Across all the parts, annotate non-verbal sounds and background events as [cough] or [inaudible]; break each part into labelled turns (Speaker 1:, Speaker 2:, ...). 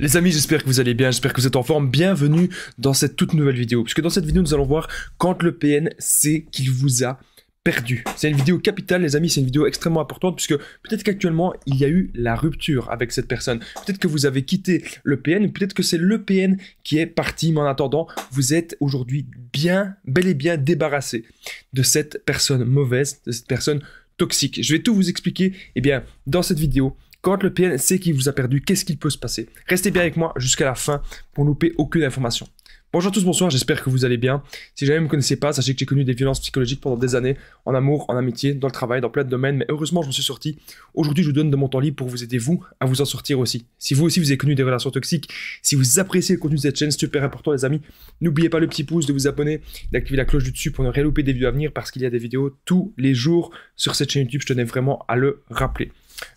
Speaker 1: Les amis, j'espère que vous allez bien, j'espère que vous êtes en forme. Bienvenue dans cette toute nouvelle vidéo. Puisque dans cette vidéo, nous allons voir quand le PN sait qu'il vous a perdu. C'est une vidéo capitale, les amis, c'est une vidéo extrêmement importante puisque peut-être qu'actuellement, il y a eu la rupture avec cette personne. Peut-être que vous avez quitté le PN, peut-être que c'est le PN qui est parti, mais en attendant, vous êtes aujourd'hui bien, bel et bien débarrassé de cette personne mauvaise, de cette personne toxique. Je vais tout vous expliquer, eh bien, dans cette vidéo quand le PN sait qu'il vous a perdu, qu'est-ce qu'il peut se passer Restez bien avec moi jusqu'à la fin pour ne louper aucune information. Bonjour à tous, bonsoir, j'espère que vous allez bien. Si jamais vous ne me connaissez pas, sachez que j'ai connu des violences psychologiques pendant des années, en amour, en amitié, dans le travail, dans plein de domaines, mais heureusement je m'en suis sorti. Aujourd'hui je vous donne de mon temps libre pour vous aider vous à vous en sortir aussi. Si vous aussi vous avez connu des relations toxiques, si vous appréciez le contenu de cette chaîne, super important les amis, n'oubliez pas le petit pouce, de vous abonner, d'activer la cloche du dessus pour ne rien louper des vidéos à venir parce qu'il y a des vidéos tous les jours sur cette chaîne YouTube, je tenais vraiment à le rappeler.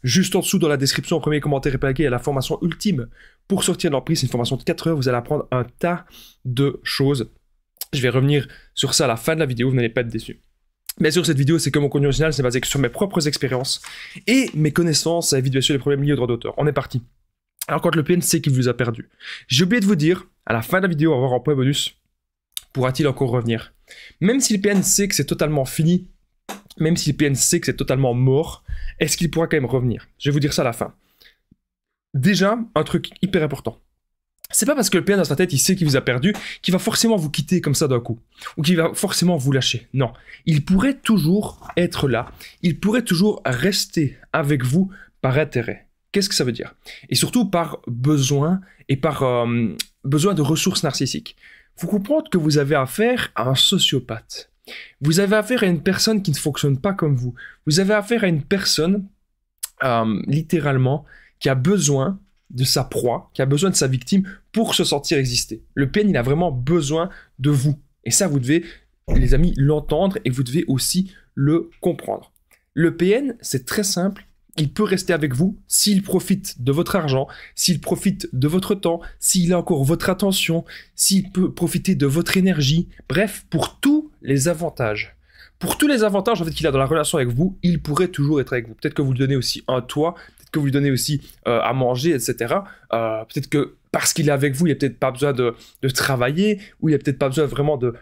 Speaker 1: Juste en dessous, dans la description, en premier commentaire et plaqué, la formation ultime pour sortir de l'emprise. C'est une formation de 4 heures. Vous allez apprendre un tas de choses. Je vais revenir sur ça à la fin de la vidéo. Vous n'allez pas être déçu. Bien sûr, cette vidéo, c'est que mon contenu original, c'est basé sur mes propres expériences et mes connaissances à sur les problèmes liés au droit d'auteur. On est parti. Alors, quand le PN sait qu'il vous a perdu, j'ai oublié de vous dire, à la fin de la vidéo, avoir un point bonus, pourra-t-il encore revenir Même si le PN sait que c'est totalement fini, même si PN sait que c'est totalement mort, est-ce qu'il pourra quand même revenir Je vais vous dire ça à la fin. Déjà, un truc hyper important. C'est pas parce que le PN dans sa tête, il sait qu'il vous a perdu, qu'il va forcément vous quitter comme ça d'un coup, ou qu'il va forcément vous lâcher. Non, il pourrait toujours être là, il pourrait toujours rester avec vous par intérêt. Qu'est-ce que ça veut dire Et surtout par besoin et par euh, besoin de ressources narcissiques. Vous comprenez que vous avez affaire à un sociopathe. Vous avez affaire à une personne qui ne fonctionne pas comme vous. Vous avez affaire à une personne, euh, littéralement, qui a besoin de sa proie, qui a besoin de sa victime pour se sentir exister. Le PN, il a vraiment besoin de vous. Et ça, vous devez, les amis, l'entendre et vous devez aussi le comprendre. Le PN, c'est très simple. Il peut rester avec vous s'il profite de votre argent, s'il profite de votre temps, s'il a encore votre attention, s'il peut profiter de votre énergie. Bref, pour tout les avantages. Pour tous les avantages en fait, qu'il a dans la relation avec vous, il pourrait toujours être avec vous. Peut-être que vous lui donnez aussi un toit, peut-être que vous lui donnez aussi euh, à manger, etc. Euh, peut-être que parce qu'il est avec vous, il n'a peut-être pas besoin de, travailler, ou il n'a peut-être pas besoin vraiment de,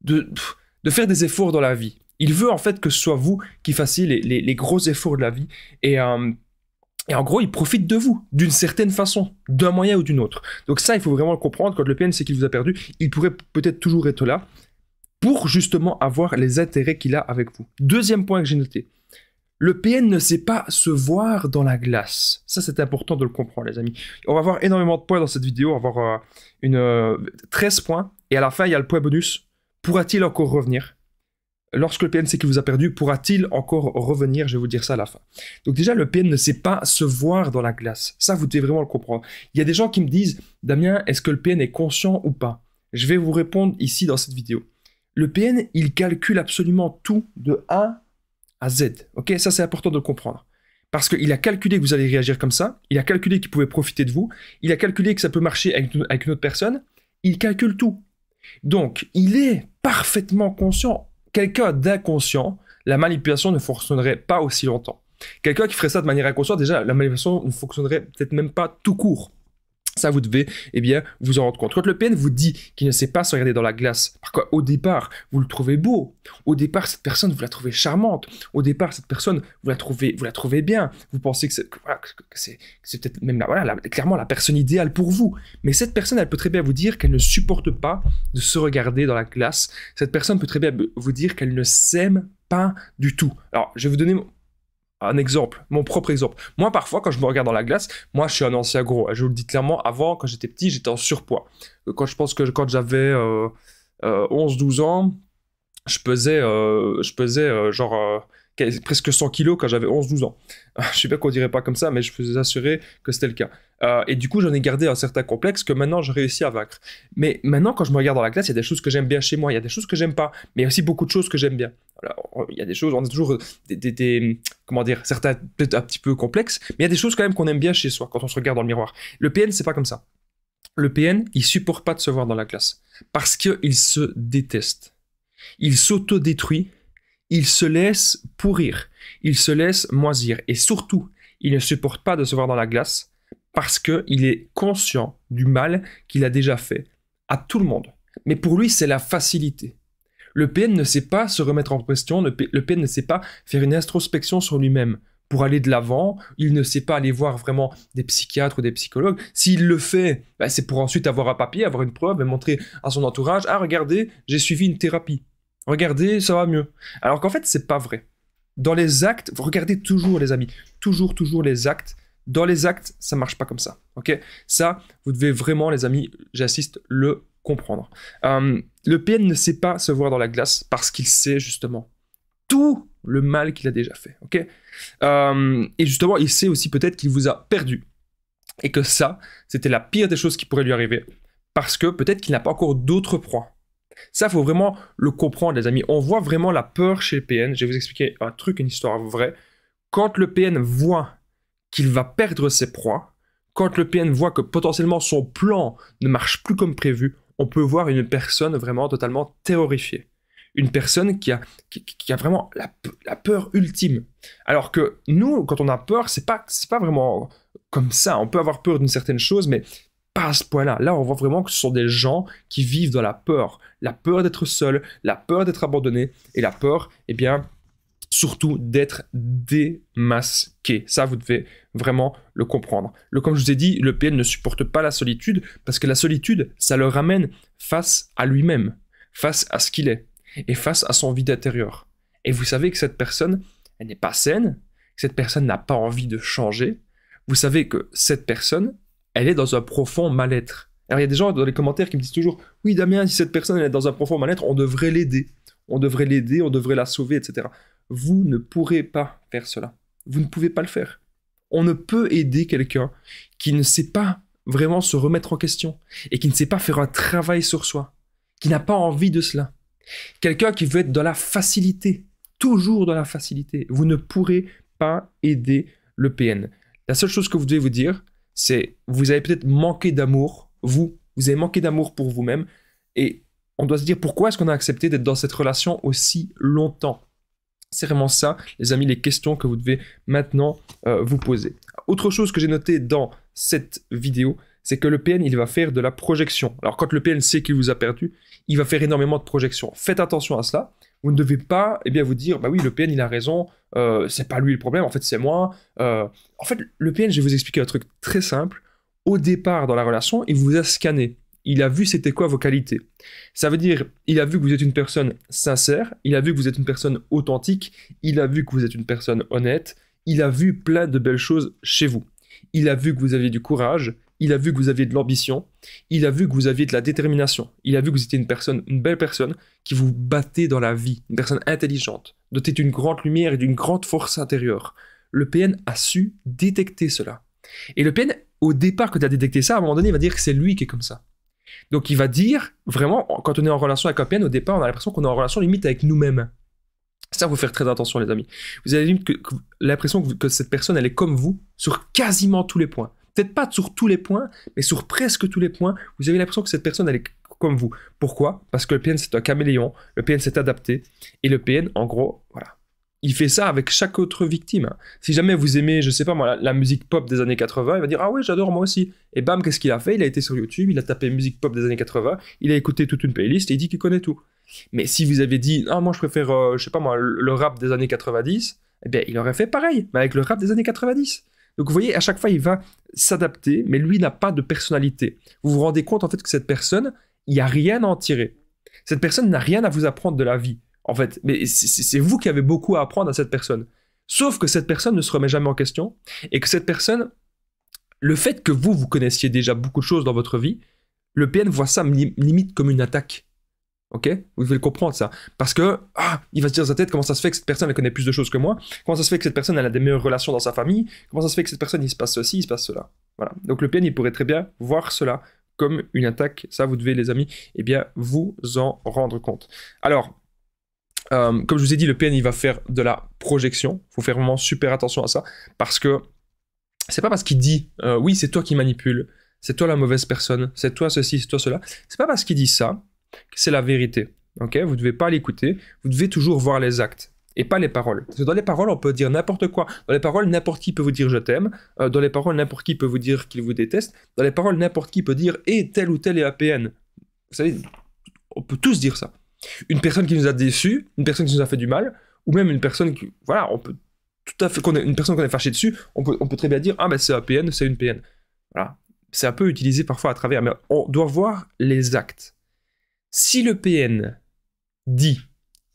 Speaker 1: de, faire des efforts dans la vie. Il veut en fait que ce soit vous qui fassiez les, gros efforts de la vie. Et euh, et en gros, il profite de vous, d'une certaine façon, d'un moyen ou d'une autre. Donc ça, il faut vraiment le comprendre. Quand le PN sait qu'il vous a perdu, il pourrait peut-être toujours être là pour justement avoir les intérêts qu'il a avec vous. Deuxième point que j'ai noté. Le PN ne sait pas se voir dans la glace. Ça, c'est important de le comprendre, les amis. On va voir énormément de points dans cette vidéo. On va avoir euh, une, 13 euh, points. Et à la fin, il y a le point bonus. Pourra-t-il encore revenir Lorsque le PN sait qu'il vous a perdu, pourra-t-il encore revenir Je vais vous dire ça à la fin. Donc déjà, le PN ne sait pas se voir dans la glace. Ça, vous devez vraiment le comprendre. Il y a des gens qui me disent, Damien, est-ce que le PN est conscient ou pas Je vais vous répondre ici dans cette vidéo. Le PN, il calcule absolument tout de A à Z. Ok, ça c'est important de le comprendre. Parce qu'il a calculé que vous allez réagir comme ça, il a calculé qu'il pouvait profiter de vous, il a calculé que ça peut marcher avec, avec une autre personne, il calcule tout. Donc, il est parfaitement conscient. Quelqu'un d'inconscient, la manipulation ne fonctionnerait pas aussi longtemps. Quelqu'un qui ferait ça de manière inconsciente, déjà, la manipulation ne fonctionnerait peut-être même pas tout court ça vous devez eh bien vous en rendre compte. Quand le PN vous dit qu'il ne sait pas se regarder dans la glace, par quoi au départ vous le trouvez beau, au départ cette personne vous la trouvez charmante, au départ cette personne vous la trouvez vous la trouvez bien, vous pensez que c'est voilà, peut-être même voilà clairement la personne idéale pour vous, mais cette personne elle peut très bien vous dire qu'elle ne supporte pas de se regarder dans la glace, cette personne peut très bien vous dire qu'elle ne s'aime pas du tout. Alors je vais vous donner un exemple, mon propre exemple. Moi, parfois, quand je me regarde dans la glace, moi, je suis un ancien gros. Je vous le dis clairement, avant, quand j'étais petit, j'étais en surpoids. Euh, quand je pense que quand j'avais 11-12 euh, euh, ans, je pesais, je pesais genre presque 100 kilos quand j'avais 11-12 ans. [laughs] je sais pas qu'on dirait pas comme ça, mais je faisais assurer que c'était le cas. Euh, et du coup, j'en ai gardé un certain complexe que maintenant je réussis à vaincre. Mais maintenant, quand je me regarde dans la classe, il y a des choses que j'aime bien chez moi, il y a des choses que j'aime pas, mais il y a aussi beaucoup de choses que j'aime bien. il y a des choses, on est toujours euh, des, comment dire, certains peut-être un petit peu complexes, mais il y a des choses quand même qu'on aime bien chez soi quand on se regarde dans le miroir. Le PN, c'est pas comme ça. Le PN, il supporte pas de se voir dans la classe. parce qu'il se déteste. Il s'auto-détruit il se laisse pourrir, il se laisse moisir et surtout, il ne supporte pas de se voir dans la glace parce qu'il est conscient du mal qu'il a déjà fait à tout le monde. Mais pour lui, c'est la facilité. Le PN ne sait pas se remettre en question, le PN ne sait pas faire une introspection sur lui-même pour aller de l'avant, il ne sait pas aller voir vraiment des psychiatres ou des psychologues. S'il le fait, bah, c'est pour ensuite avoir un papier, avoir une preuve et montrer à son entourage, ah regardez, j'ai suivi une thérapie. Regardez, ça va mieux. Alors qu'en fait, c'est pas vrai. Dans les actes, vous regardez toujours, les amis, toujours, toujours les actes. Dans les actes, ça marche pas comme ça. Ok Ça, vous devez vraiment, les amis, j'assiste, le comprendre. Euh, le PN ne sait pas se voir dans la glace parce qu'il sait justement tout le mal qu'il a déjà fait. Ok euh, Et justement, il sait aussi peut-être qu'il vous a perdu et que ça, c'était la pire des choses qui pourrait lui arriver parce que peut-être qu'il n'a pas encore d'autres proies. Ça, faut vraiment le comprendre, les amis. On voit vraiment la peur chez le PN. Je vais vous expliquer un truc, une histoire vraie. Quand le PN voit qu'il va perdre ses proies, quand le PN voit que potentiellement son plan ne marche plus comme prévu, on peut voir une personne vraiment totalement terrorifiée. Une personne qui a, vraiment la, peur ultime. Alors que nous, quand on a peur, c'est pas, pas vraiment comme ça. On peut avoir peur d'une certaine chose, mais pas à ce point-là. Là, on voit vraiment que ce sont des gens qui vivent dans la peur. La peur d'être seul, la peur d'être abandonné et la peur, eh bien, surtout d'être démasqué. Ça, vous devez vraiment le comprendre. Le, comme je vous ai dit, le PN ne supporte pas la solitude parce que la solitude, ça le ramène face à lui-même, face à ce qu'il est et face à son vide intérieur. Et vous savez que cette personne, elle n'est pas saine, cette personne n'a pas envie de changer. Vous savez que cette personne, elle est dans un profond mal-être. Alors, il y a des gens dans les commentaires qui me disent toujours Oui, Damien, si cette personne est dans un profond mal-être, on devrait l'aider. On devrait l'aider, on devrait la sauver, etc. Vous ne pourrez pas faire cela. Vous ne pouvez pas le faire. On ne peut aider quelqu'un qui ne sait pas vraiment se remettre en question et qui ne sait pas faire un travail sur soi, qui n'a pas envie de cela. Quelqu'un qui veut être dans la facilité, toujours dans la facilité. Vous ne pourrez pas aider le PN. La seule chose que vous devez vous dire, c'est vous avez peut-être manqué d'amour, vous, vous avez manqué d'amour pour vous-même, et on doit se dire pourquoi est-ce qu'on a accepté d'être dans cette relation aussi longtemps C'est vraiment ça, les amis, les questions que vous devez maintenant euh, vous poser. Autre chose que j'ai noté dans cette vidéo, c'est que le PN, il va faire de la projection. Alors quand le PN sait qu'il vous a perdu, il va faire énormément de projections. Faites attention à cela vous ne devez pas eh bien, vous dire, bah oui, le PN, il a raison, euh, c'est pas lui le problème, en fait, c'est moi. Euh, en fait, le PN, je vais vous expliquer un truc très simple. Au départ, dans la relation, il vous a scanné. Il a vu c'était quoi vos qualités. Ça veut dire, il a vu que vous êtes une personne sincère, il a vu que vous êtes une personne authentique, il a vu que vous êtes une personne honnête, il a vu plein de belles choses chez vous. Il a vu que vous aviez du courage, il a vu que vous aviez de l'ambition, il a vu que vous aviez de la détermination, il a vu que vous étiez une personne, une belle personne, qui vous battait dans la vie, une personne intelligente, dotée d'une grande lumière et d'une grande force intérieure. Le PN a su détecter cela. Et le PN, au départ, quand il a détecté ça, à un moment donné, il va dire que c'est lui qui est comme ça. Donc il va dire, vraiment, quand on est en relation avec un PN, au départ, on a l'impression qu'on est en relation limite avec nous-mêmes. Ça, vous faire très attention, les amis. Vous avez l'impression que, cette personne, elle est comme vous sur quasiment tous les points peut-être pas sur tous les points, mais sur presque tous les points, vous avez l'impression que cette personne, elle est comme vous. Pourquoi Parce que le PN, c'est un caméléon, le PN s'est adapté, et le PN, en gros, voilà. Il fait ça avec chaque autre victime. Hein. Si jamais vous aimez, je sais pas moi, la, musique pop des années 80, il va dire Ah ouais, j'adore moi aussi. Et bam, qu'est-ce qu'il a fait Il a été sur YouTube, il a tapé musique pop des années 80, il a écouté toute une playlist et il dit qu'il connaît tout. Mais si vous avez dit Ah, moi je préfère, euh, je sais pas moi, le rap des années 90, eh bien il aurait fait pareil, mais avec le rap des années 90. Donc vous voyez, à chaque fois, il va s'adapter, mais lui n'a pas de personnalité. Vous vous rendez compte en fait que cette personne, il n'y a rien à en tirer. Cette personne n'a rien à vous apprendre de la vie, en fait. Mais c'est vous qui avez beaucoup à apprendre à cette personne. Sauf que cette personne ne se remet jamais en question et que cette personne, le fait que vous, vous connaissiez déjà beaucoup de choses dans votre vie, le PN voit ça limite comme une attaque. Ok Vous devez le comprendre ça. Parce que, ah, il va se dire dans sa tête comment ça se fait que cette personne elle connaît plus de choses que moi, comment ça se fait que cette personne elle a des meilleures relations dans sa famille, comment ça se fait que cette personne il se passe ceci, il se passe cela. Voilà. Donc le PN il pourrait très bien voir cela comme une attaque. Ça, vous devez, les amis, eh bien, vous en rendre compte. Alors, euh, comme je vous ai dit, le PN, il va faire de la projection. Il faut faire vraiment super attention à ça. Parce que c'est pas parce qu'il dit euh, oui, c'est toi qui manipule, c'est toi la mauvaise personne, c'est toi ceci, c'est toi cela. C'est pas parce qu'il dit ça c'est la vérité. ok vous ne devez pas l'écouter, vous devez toujours voir les actes et pas les paroles. Parce que dans les paroles, on peut dire n'importe quoi. Dans les paroles, n'importe qui peut vous dire je t'aime. Euh, dans les paroles, n'importe qui peut vous dire qu'il vous déteste. Dans les paroles, n'importe qui peut dire et eh, tel ou tel est APN. Vous savez, on peut tous dire ça. Une personne qui nous a déçus, une personne qui nous a fait du mal, ou même une personne qui, voilà, on peut tout à fait, une personne qu'on est fâchée dessus, on on peut très bien dire ah ben c'est APN, c'est une PN. Voilà, c'est un peu utilisé parfois à travers, mais on doit voir les actes. Si le PN dit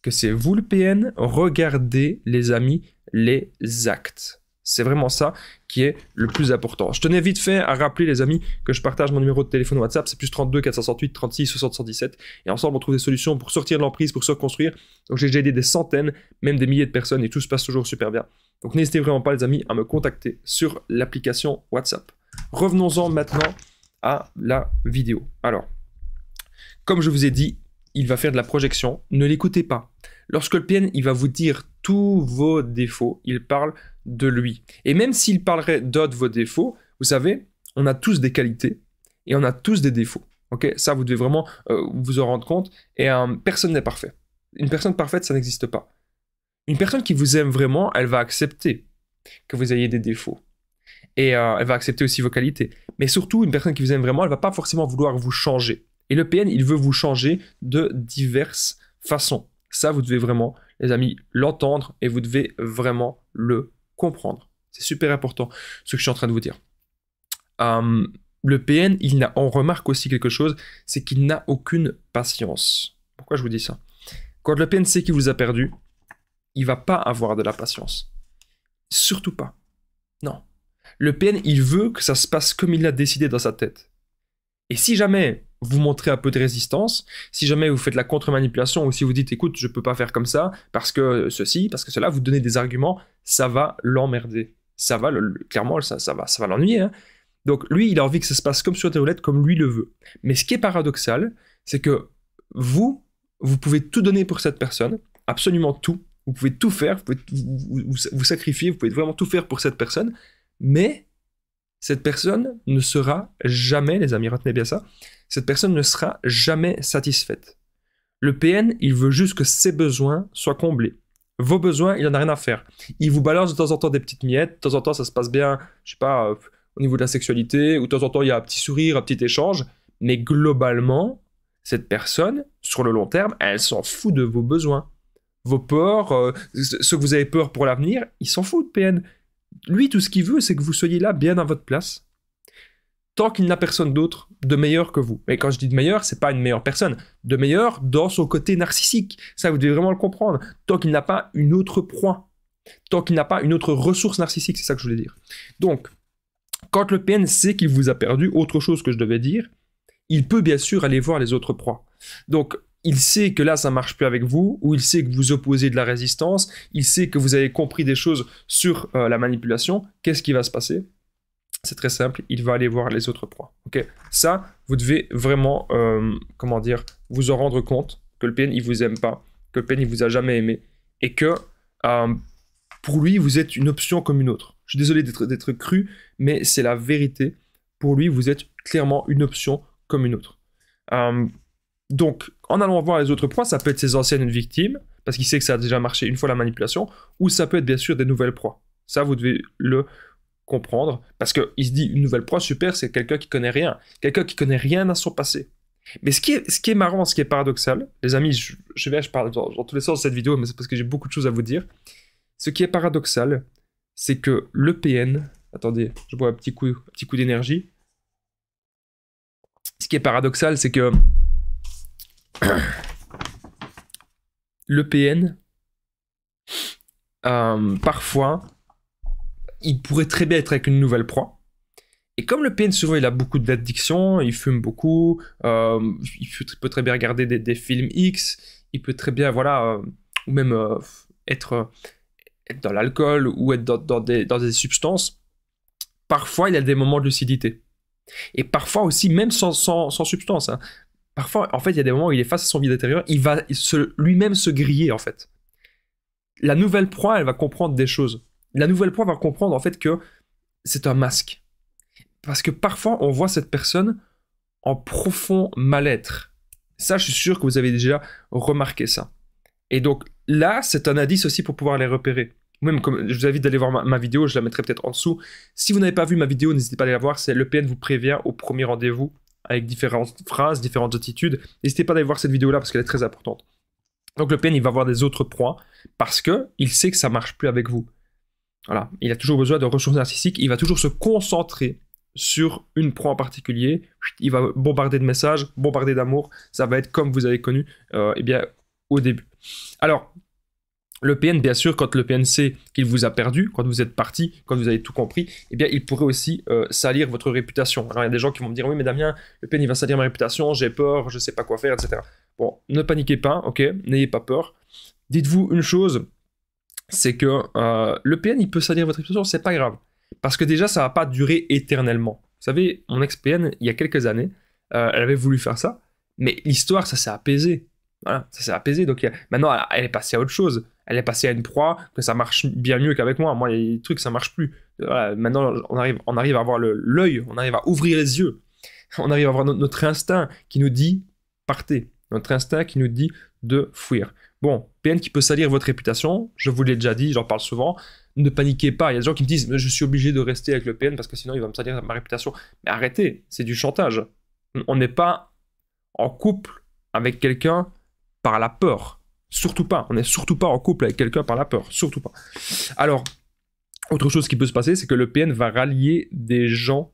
Speaker 1: que c'est vous le PN, regardez les amis les actes. C'est vraiment ça qui est le plus important. Je tenais vite fait à rappeler, les amis, que je partage mon numéro de téléphone WhatsApp, c'est plus 32 468 36 77. Et ensemble, on trouve des solutions pour sortir de l'emprise, pour se reconstruire. Donc, j'ai déjà aidé des centaines, même des milliers de personnes et tout se passe toujours super bien. Donc, n'hésitez vraiment pas, les amis, à me contacter sur l'application WhatsApp. Revenons-en maintenant à la vidéo. Alors, comme je vous ai dit, il va faire de la projection. Ne l'écoutez pas. Lorsque le PN, il va vous dire tous vos défauts, il parle de lui. Et même s'il parlerait d'autres vos défauts, vous savez, on a tous des qualités et on a tous des défauts. ça vous devez vraiment euh, vous en rendre compte. Et euh, personne n'est parfait. Une personne parfaite, ça n'existe pas. Une personne qui vous aime vraiment, elle va accepter que vous ayez des défauts. Et euh, elle va accepter aussi vos qualités. Mais surtout, une personne qui vous aime vraiment, elle va pas forcément vouloir vous changer. Et le PN, il veut vous changer de diverses façons. Ça, vous devez vraiment, les amis, l'entendre et vous devez vraiment le comprendre. C'est super important ce que je suis en train de vous dire. Hum, le PN, il n'a, on remarque aussi quelque chose, c'est qu'il n'a aucune patience. Pourquoi je vous dis ça Quand le PN sait qu'il vous a perdu, il va pas avoir de la patience. Surtout pas. Non. Le PN, il veut que ça se passe comme il l'a décidé dans sa tête. Et si jamais vous montrez un peu de résistance. Si jamais vous faites la contre-manipulation ou si vous dites écoute, je ne peux pas faire comme ça parce que ceci, parce que cela, vous donnez des arguments, ça va l'emmerder. Ça va, clairement, ça, va, ça va l'ennuyer. Hein. Donc lui, il a envie que ça se passe comme sur des roulettes, comme lui le veut. Mais ce qui est paradoxal, c'est que vous, vous pouvez tout donner pour cette personne, absolument tout. Vous pouvez tout faire, vous vous, sacrifier, vous pouvez vraiment tout faire pour cette personne, mais cette personne ne sera jamais, les amis, retenez bien ça, cette personne ne sera jamais satisfaite. Le PN, il veut juste que ses besoins soient comblés. Vos besoins, il n'en a rien à faire. Il vous balance de temps en temps des petites miettes, de temps en temps ça se passe bien, je sais pas, euh, au niveau de la sexualité, ou de temps en temps il y a un petit sourire, un petit échange, mais globalement, cette personne, sur le long terme, elle s'en fout de vos besoins. Vos peurs, euh, ce que vous avez peur pour l'avenir, il s'en fout de PN. Lui, tout ce qu'il veut, c'est que vous soyez là bien à votre place tant qu'il n'a personne d'autre de meilleur que vous. Mais quand je dis de meilleur, c'est pas une meilleure personne, de meilleur dans son côté narcissique. Ça, vous devez vraiment le comprendre. Tant qu'il n'a pas une autre proie, tant qu'il n'a pas une autre ressource narcissique, c'est ça que je voulais dire. Donc, quand le PN sait qu'il vous a perdu, autre chose que je devais dire, il peut bien sûr aller voir les autres proies. Donc, il sait que là, ça marche plus avec vous, ou il sait que vous opposez de la résistance, il sait que vous avez compris des choses sur euh, la manipulation. Qu'est-ce qui va se passer c'est très simple, il va aller voir les autres proies. Ok, ça, vous devez vraiment, euh, comment dire, vous en rendre compte que le PN il vous aime pas, que le PN il vous a jamais aimé, et que euh, pour lui vous êtes une option comme une autre. Je suis désolé d'être cru, mais c'est la vérité. Pour lui, vous êtes clairement une option comme une autre. Euh, donc, en allant voir les autres proies, ça peut être ses anciennes victimes, parce qu'il sait que ça a déjà marché une fois la manipulation, ou ça peut être bien sûr des nouvelles proies. Ça, vous devez le comprendre, parce qu'il se dit, une nouvelle proie, super, c'est quelqu'un qui connaît rien, quelqu'un qui connaît rien à son passé. Mais ce qui, est, ce qui est marrant, ce qui est paradoxal, les amis, je, vais, je parle dans, tous les sens de cette vidéo, mais c'est parce que j'ai beaucoup de choses à vous dire. Ce qui est paradoxal, c'est que l'EPN, attendez, je bois un petit coup, un petit coup d'énergie. Ce qui est paradoxal, c'est que [coughs] l'EPN, euh, parfois, il pourrait très bien être avec une nouvelle proie. Et comme le PN souvent il a beaucoup d'addictions, il fume beaucoup, euh, il peut très bien regarder des, films X, il peut très bien, voilà, euh, ou même euh, être, dans l'alcool ou être dans, des, substances, parfois il a des moments de lucidité. Et parfois aussi, même sans, sans, substance, hein. parfois en fait il y a des moments où il est face à son vie intérieur, il va lui-même se griller en fait. La nouvelle proie, elle va comprendre des choses la nouvelle preuve va comprendre en fait que c'est un masque. Parce que parfois, on voit cette personne en profond mal-être. Ça, je suis sûr que vous avez déjà remarqué ça. Et donc là, c'est un indice aussi pour pouvoir les repérer. Même comme je vous invite d'aller voir ma, vidéo, je la mettrai peut-être en dessous. Si vous n'avez pas vu ma vidéo, n'hésitez pas à aller la voir. C'est l'EPN vous prévient au premier rendez-vous avec différentes phrases, différentes attitudes. N'hésitez pas d'aller voir cette vidéo-là parce qu'elle est très importante. Donc l'EPN, il va voir des autres proies parce que il sait que ça marche plus avec vous il a toujours besoin de ressources narcissiques, il va toujours se concentrer sur une proie en particulier, il va bombarder de messages, bombarder d'amour, ça va être comme vous avez connu euh, eh bien, au début. Alors, le PN, bien sûr, quand le PNC sait qu'il vous a perdu, quand vous êtes parti, quand vous avez tout compris, eh bien, il pourrait aussi euh, salir votre réputation. il y a des gens qui vont me dire, oui, mais Damien, le PN, il va salir ma réputation, j'ai peur, je ne sais pas quoi faire, etc. Bon, ne paniquez pas, ok N'ayez pas peur. Dites-vous une chose, c'est que euh, le PN, il peut salir votre application, c'est pas grave. Parce que déjà, ça va pas durer éternellement. Vous savez, mon ex-PN, il y a quelques années, euh, elle avait voulu faire ça, mais l'histoire, ça s'est apaisé. Voilà, ça s'est apaisé. Donc maintenant, elle, est passée à autre chose. Elle est passée à une proie, que ça marche bien mieux qu'avec moi. Moi, les trucs, ça marche plus. Voilà, maintenant, on arrive, à avoir l'œil, on arrive à ouvrir les yeux. [laughs] On arrive à avoir notre instinct qui nous dit partez. Notre instinct qui nous dit de fuir. Bon, PN qui peut salir votre réputation, je vous l'ai déjà dit, j'en parle souvent, ne paniquez pas. Il y a des gens qui me disent Je suis obligé de rester avec le PN parce que sinon il va me salir ma réputation. Mais arrêtez, c'est du chantage. On n'est pas en couple avec quelqu'un par la peur. Surtout pas. On n'est surtout pas en couple avec quelqu'un par la peur. Surtout pas. Alors, autre chose qui peut se passer, c'est que le PN va rallier des gens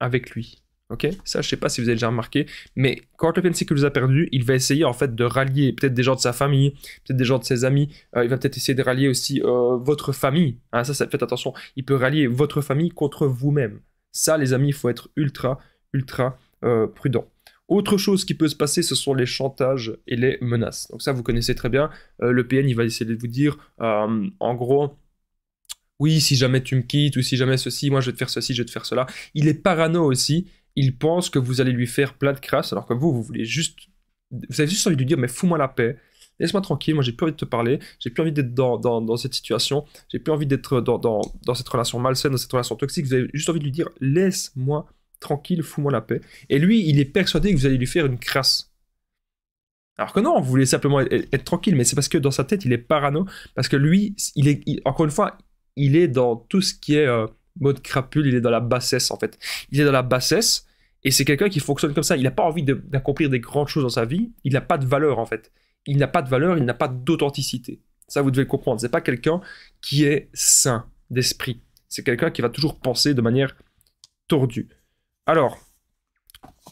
Speaker 1: avec lui. OK? Ça, je sais pas si vous avez déjà remarqué, mais quand le PNC vous a perdu, il va essayer en fait de rallier peut-être des gens de sa famille, peut-être des gens de ses amis. Euh, il va peut-être essayer de rallier aussi euh, votre famille. Hein, ça, ça, faites attention. Il peut rallier votre famille contre vous-même. Ça, les amis, il faut être ultra, ultra euh, prudent. Autre chose qui peut se passer, ce sont les chantages et les menaces. Donc ça, vous connaissez très bien. le PN, il va essayer de vous dire, en gros, oui, si jamais tu me quittes, ou si jamais ceci, moi je vais te faire ceci, je vais te faire cela. Il est parano aussi, il pense que vous allez lui faire plein de crasse, alors que vous, vous voulez juste. Vous avez juste envie de lui dire, mais fous-moi la paix, laisse-moi tranquille, moi j'ai plus envie de te parler, j'ai plus envie d'être dans, cette situation, j'ai plus envie d'être dans, cette relation malsaine, dans cette relation toxique, vous avez juste envie de lui dire, laisse-moi tranquille, fous-moi la paix. Et lui, il est persuadé que vous allez lui faire une crasse. Alors que non, vous voulez simplement être, tranquille, mais c'est parce que dans sa tête, il est parano, parce que lui, il est, encore une fois, il est dans tout ce qui est. Euh, mode crapule, il est dans la bassesse en fait. Il est dans la bassesse et c'est quelqu'un qui fonctionne comme ça. Il n'a pas envie d'accomplir des grandes choses dans sa vie. Il n'a pas de valeur en fait. Il n'a pas de valeur, il n'a pas d'authenticité. Ça, vous devez le comprendre. n'est pas quelqu'un qui est sain d'esprit. C'est quelqu'un qui va toujours penser de manière tordue. Alors,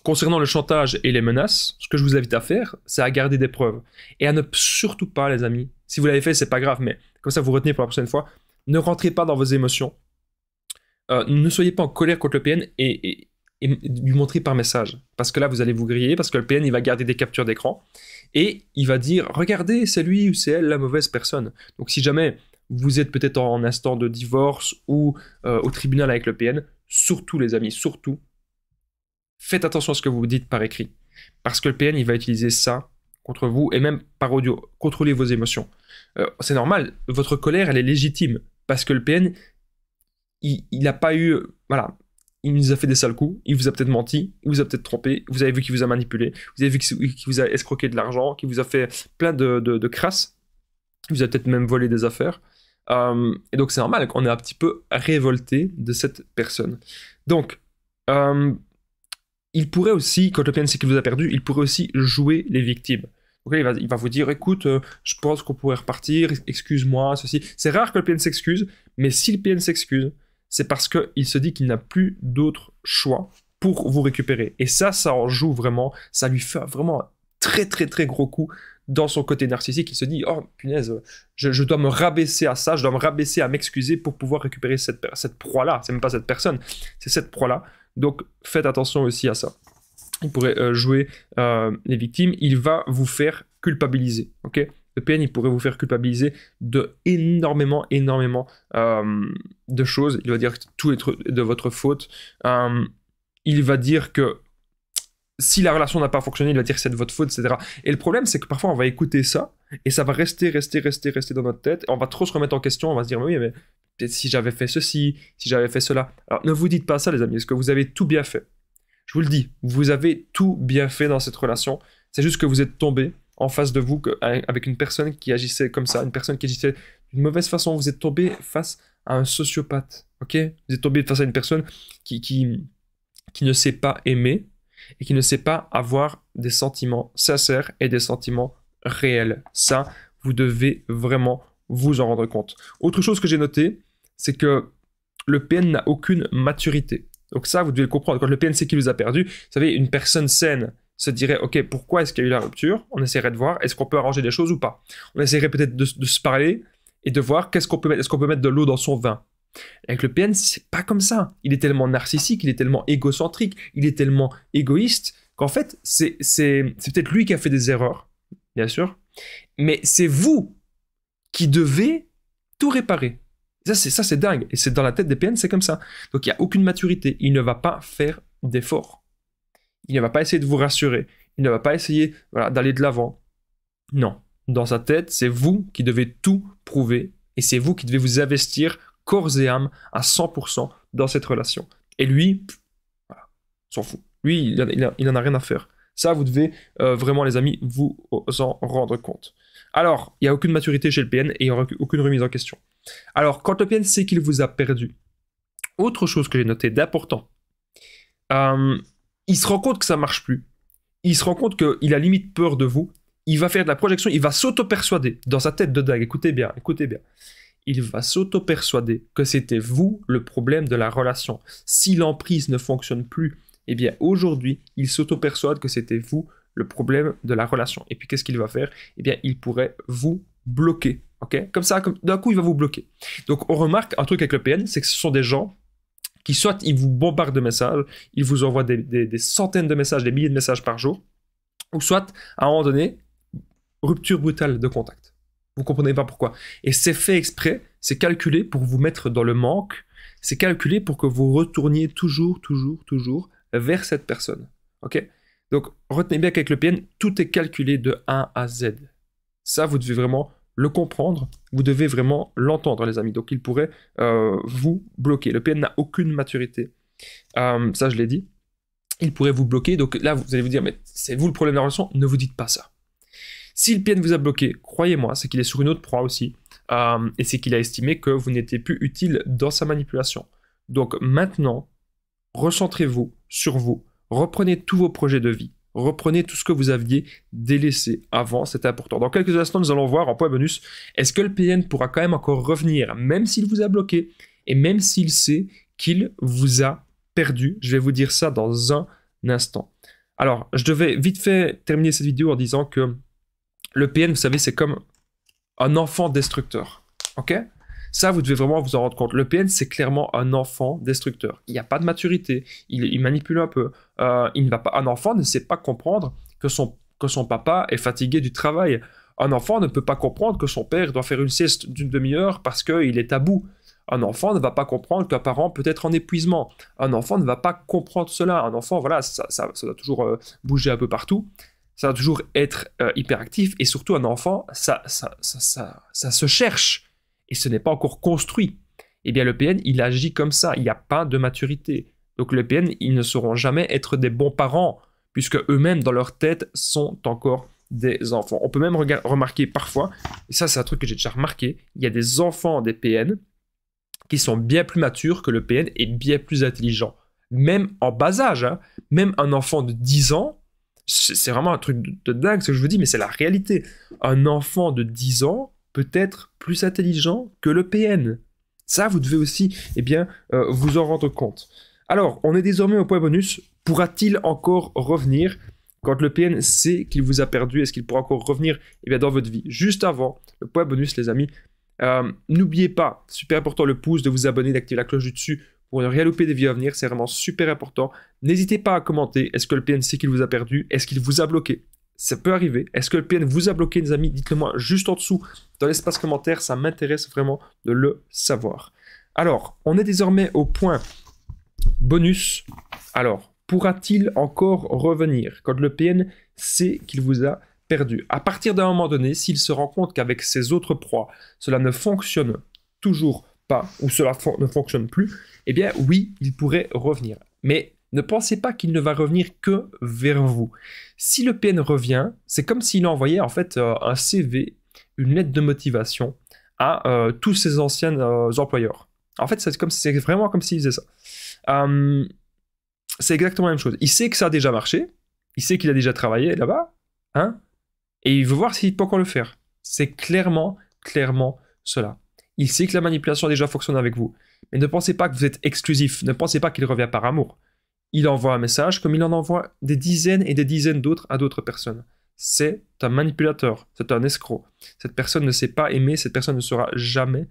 Speaker 1: concernant le chantage et les menaces, ce que je vous invite à faire, c'est à garder des preuves et à ne surtout pas, les amis. Si vous l'avez fait, ce n'est pas grave, mais comme ça, vous retenez pour la prochaine fois. Ne rentrez pas dans vos émotions euh, ne soyez pas en colère contre le PN et, lui montrer par message. Parce que là, vous allez vous griller, parce que le PN, il va garder des captures d'écran et il va dire Regardez, c'est lui ou c'est elle la mauvaise personne. Donc, si jamais vous êtes peut-être en instant de divorce ou euh, au tribunal avec le PN, surtout, les amis, surtout, faites attention à ce que vous dites par écrit. Parce que le PN, il va utiliser ça contre vous et même par audio. Contrôlez vos émotions. Euh, c'est normal, votre colère, elle est légitime. Parce que le PN, il n'a pas eu. Voilà. Il nous a fait des sales coups, il vous a peut-être menti, il vous a peut-être trompé, vous avez vu qu'il vous a manipulé, vous avez vu qu'il vous a escroqué de l'argent, qu'il vous a fait plein de, de, de vous a peut-être même volé des affaires. Hum, et donc c'est normal qu'on est un petit peu révolté de cette personne. Donc, hum, il pourrait aussi, quand le PNC qu'il vous a perdu, il pourrait aussi jouer les victimes. il, va, vous dire, écoute, euh, je pense qu'on pourrait repartir, excuse-moi, ceci. C'est rare que le PN s'excuse, mais si le PN s'excuse, c'est parce qu'il se dit qu'il n'a plus d'autre choix pour vous récupérer. Et ça, ça en joue vraiment, ça lui fait vraiment un très très très gros coup dans son côté narcissique, il se dit Oh punaise, je, dois me rabaisser à ça, je dois me rabaisser à m'excuser pour pouvoir récupérer cette, cette proie-là. C'est même pas cette personne, c'est cette proie-là. Donc faites attention aussi à ça. Il pourrait euh, jouer euh, les victimes, il va vous faire culpabiliser. ok le PN, il pourrait vous faire culpabiliser de énormément, énormément euh, de choses. Il va dire que tout est de votre faute. Euh, il va dire que si la relation n'a pas fonctionné, il va dire que c'est de votre faute, etc. Et le problème, c'est que parfois, on va écouter ça, et ça va rester, rester, rester, rester dans notre tête. on va trop se remettre en question, on va se dire, mais oui, mais peut-être si j'avais fait ceci, si j'avais fait cela. Alors, ne vous dites pas ça, les amis, Est-ce que vous avez tout bien fait. Je vous le dis, vous avez tout bien fait dans cette relation. C'est juste que vous êtes tombé, en face de vous avec une personne qui agissait comme ça, une personne qui agissait d'une mauvaise façon. Vous êtes tombé face à un sociopathe, ok Vous êtes tombé face à une personne qui, qui, qui ne sait pas aimer et qui ne sait pas avoir des sentiments sincères et des sentiments réels. Ça, vous devez vraiment vous en rendre compte. Autre chose que j'ai noté, c'est que le PN n'a aucune maturité. Donc ça, vous devez le comprendre. Quand le PN sait qu'il vous a perdu, vous savez, une personne saine se dirait, OK, pourquoi est-ce qu'il y a eu la rupture On essaierait de voir, est-ce qu'on peut arranger des choses ou pas On essaierait peut-être de, se parler et de voir qu'est-ce qu'on peut mettre, est-ce qu'on peut mettre de l'eau dans son vin avec le PN, c'est pas comme ça. Il est tellement narcissique, il est tellement égocentrique, il est tellement égoïste qu'en fait, c'est, peut-être lui qui a fait des erreurs, bien sûr, mais c'est vous qui devez tout réparer. Ça, c'est, ça, c'est dingue. Et c'est dans la tête des PN, c'est comme ça. Donc, il n'y a aucune maturité. Il ne va pas faire d'efforts il ne va pas essayer de vous rassurer, il ne va pas essayer d'aller de l'avant. Non, dans sa tête, c'est vous qui devez tout prouver et c'est vous qui devez vous investir corps et âme à 100% dans cette relation. Et lui, s'en fout. Lui, il, il, en a rien à faire. Ça, vous devez euh, vraiment, les amis, vous en rendre compte. Alors, il n'y a aucune maturité chez le PN et il n'y aura aucune remise en question. Alors, quand le PN sait qu'il vous a perdu, autre chose que j'ai noté d'important, euh, il se rend compte que ça marche plus. Il se rend compte qu'il a limite peur de vous. Il va faire de la projection, il va s'auto-persuader dans sa tête de dingue. Écoutez bien, écoutez bien. Il va s'auto-persuader que c'était vous le problème de la relation. Si l'emprise ne fonctionne plus, eh bien aujourd'hui, il s'auto-persuade que c'était vous le problème de la relation. Et puis qu'est-ce qu'il va faire Eh bien, il pourrait vous bloquer. ok comme ça, comme, d'un coup, il va vous bloquer. Donc on remarque un truc avec le PN, c'est que ce sont des gens soit il vous bombarde de messages, il vous envoie des, centaines de messages, des milliers de messages par jour, ou soit à un moment donné, rupture brutale de contact. Vous comprenez pas pourquoi. Et c'est fait exprès, c'est calculé pour vous mettre dans le manque, c'est calculé pour que vous retourniez toujours, toujours, toujours vers cette personne. Ok Donc retenez bien qu'avec le PN, tout est calculé de A à Z. Ça, vous devez vraiment le comprendre, vous devez vraiment l'entendre, les amis. Donc, il pourrait euh, vous bloquer. Le PN n'a aucune maturité. Euh, ça, je l'ai dit. Il pourrait vous bloquer. Donc là, vous allez vous dire, mais c'est vous le problème de la relation. Ne vous dites pas ça. Si le PN vous a bloqué, croyez-moi, c'est qu'il est sur une autre proie aussi. Euh, et c'est qu'il a estimé que vous n'étiez plus utile dans sa manipulation. Donc maintenant, recentrez-vous sur vous. Reprenez tous vos projets de vie. Reprenez tout ce que vous aviez délaissé avant, c'est important. Dans quelques instants, nous allons voir en point bonus, est-ce que le PN pourra quand même encore revenir, même s'il vous a bloqué, et même s'il sait qu'il vous a perdu. Je vais vous dire ça dans un instant. Alors, je devais vite fait terminer cette vidéo en disant que le PN, vous savez, c'est comme un enfant destructeur. Ok ça, vous devez vraiment vous en rendre compte. Le PN, c'est clairement un enfant destructeur. Il n'y a pas de maturité, il, manipule un peu. Euh, il ne va pas, un enfant ne sait pas comprendre que son, que son papa est fatigué du travail. Un enfant ne peut pas comprendre que son père doit faire une sieste d'une demi-heure parce qu'il est à bout. Un enfant ne va pas comprendre qu'un parent peut être en épuisement. Un enfant ne va pas comprendre cela. Un enfant, voilà, ça, ça, ça doit toujours euh, bouger un peu partout. Ça doit toujours être euh, hyperactif. Et surtout, un enfant, ça, ça, ça, ça, ça se cherche et ce n'est pas encore construit, eh bien le PN, il agit comme ça, il n'y a pas de maturité. Donc le PN, ils ne sauront jamais être des bons parents, puisque eux-mêmes, dans leur tête, sont encore des enfants. On peut même remarquer parfois, et ça c'est un truc que j'ai déjà remarqué, il y a des enfants des PN qui sont bien plus matures que le PN et bien plus intelligents. Même en bas âge, hein, même un enfant de 10 ans, c'est vraiment un truc de, de dingue ce que je vous dis, mais c'est la réalité. Un enfant de 10 ans, peut-être plus intelligent que le PN. Ça, vous devez aussi eh bien, euh, vous en rendre compte. Alors, on est désormais au point bonus. Pourra-t-il encore revenir quand le PN sait qu'il vous a perdu Est-ce qu'il pourra encore revenir et eh bien, dans votre vie Juste avant, le point bonus, les amis. Euh, n'oubliez pas, super important, le pouce, de vous abonner, d'activer la cloche du dessus pour ne rien louper des vies à venir. C'est vraiment super important. N'hésitez pas à commenter. Est-ce que le PN sait qu'il vous a perdu Est-ce qu'il vous a bloqué ça peut arriver. Est-ce que le PN vous a bloqué, les amis Dites-le moi juste en dessous dans l'espace commentaire. Ça m'intéresse vraiment de le savoir. Alors, on est désormais au point bonus. Alors, pourra-t-il encore revenir quand le PN sait qu'il vous a perdu À partir d'un moment donné, s'il se rend compte qu'avec ses autres proies, cela ne fonctionne toujours pas ou cela ne fonctionne plus, eh bien oui, il pourrait revenir. Mais ne pensez pas qu'il ne va revenir que vers vous. Si Le PN revient, c'est comme s'il envoyait en fait euh, un CV, une lettre de motivation à euh, tous ses anciens euh, employeurs. En fait, c'est comme c'est vraiment comme s'il faisait ça. Hum, c'est exactement la même chose. Il sait que ça a déjà marché, il sait qu'il a déjà travaillé là-bas, hein, et il veut voir s'il peut encore le faire. C'est clairement, clairement cela. Il sait que la manipulation déjà fonctionne avec vous. Mais ne pensez pas que vous êtes exclusif, ne pensez pas qu'il revient par amour il envoie un message comme il en envoie des dizaines et des dizaines d'autres à d'autres personnes. C'est un manipulateur, c'est un escroc. Cette personne ne sait pas aimer, cette personne ne sera jamais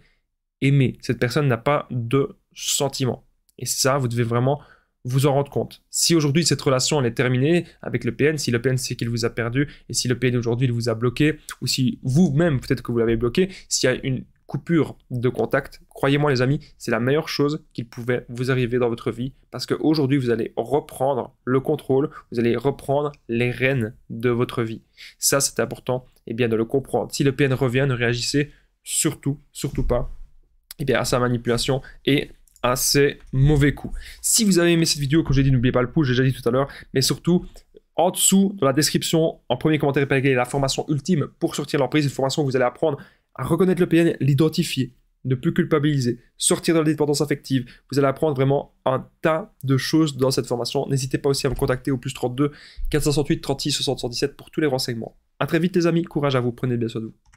Speaker 1: aimée. Cette personne n'a pas de sentiments. Et ça, vous devez vraiment vous en rendre compte. Si aujourd'hui cette relation elle est terminée avec le PN, si le PN sait qu'il vous a perdu et si le PN aujourd'hui il vous a bloqué ou si vous-même peut-être que vous l'avez bloqué, s'il y a une coupure de contact, croyez-moi les amis, c'est la meilleure chose qui pouvait vous arriver dans votre vie parce qu'aujourd'hui vous allez reprendre le contrôle, vous allez reprendre les rênes de votre vie. Ça c'est important eh bien de le comprendre. Si le PN revient, ne réagissez surtout, surtout pas Et eh bien, à sa manipulation et à ses mauvais coups. Si vous avez aimé cette vidéo, comme j'ai dit, n'oubliez pas le pouce, j'ai déjà dit tout à l'heure, mais surtout, en dessous, dans la description, en premier commentaire, il la formation ultime pour sortir l'emprise, une formation que vous allez apprendre à reconnaître le PN, l'identifier, ne plus culpabiliser, sortir de la dépendance affective. Vous allez apprendre vraiment un tas de choses dans cette formation. N'hésitez pas aussi à me contacter au plus 32 468 36 60 77 pour tous les renseignements. A très vite les amis, courage à vous, prenez bien soin de vous.